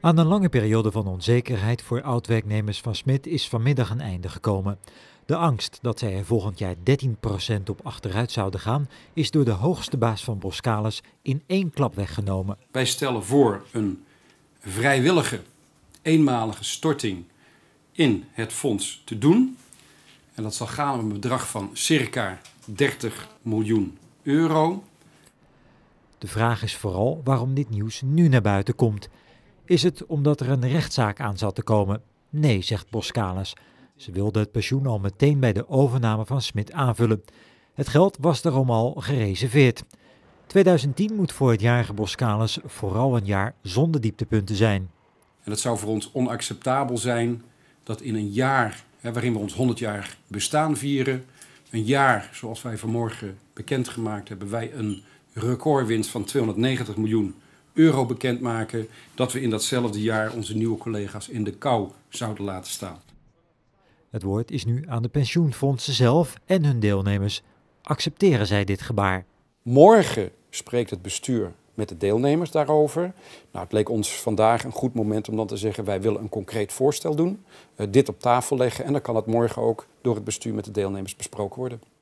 Aan een lange periode van onzekerheid voor oud-werknemers van Smit is vanmiddag een einde gekomen. De angst dat zij er volgend jaar 13% op achteruit zouden gaan, is door de hoogste baas van Boscalis in één klap weggenomen. Wij stellen voor een vrijwillige, eenmalige storting in het fonds te doen. En dat zal gaan om een bedrag van circa 30 miljoen euro. De vraag is vooral waarom dit nieuws nu naar buiten komt. Is het omdat er een rechtszaak aan zat te komen? Nee, zegt Boscalis. Ze wilde het pensioen al meteen bij de overname van Smit aanvullen. Het geld was daarom al gereserveerd. 2010 moet voor het jarige Boskalis vooral een jaar zonder dieptepunten zijn. En het zou voor ons onacceptabel zijn dat in een jaar hè, waarin we ons 100 jaar bestaan vieren, een jaar zoals wij vanmorgen bekendgemaakt hebben, wij een recordwinst van 290 miljoen euro bekendmaken dat we in datzelfde jaar onze nieuwe collega's in de kou zouden laten staan. Het woord is nu aan de pensioenfondsen zelf en hun deelnemers. Accepteren zij dit gebaar? Morgen spreekt het bestuur met de deelnemers daarover. Nou, het leek ons vandaag een goed moment om dan te zeggen: wij willen een concreet voorstel doen, eh, dit op tafel leggen en dan kan het morgen ook door het bestuur met de deelnemers besproken worden.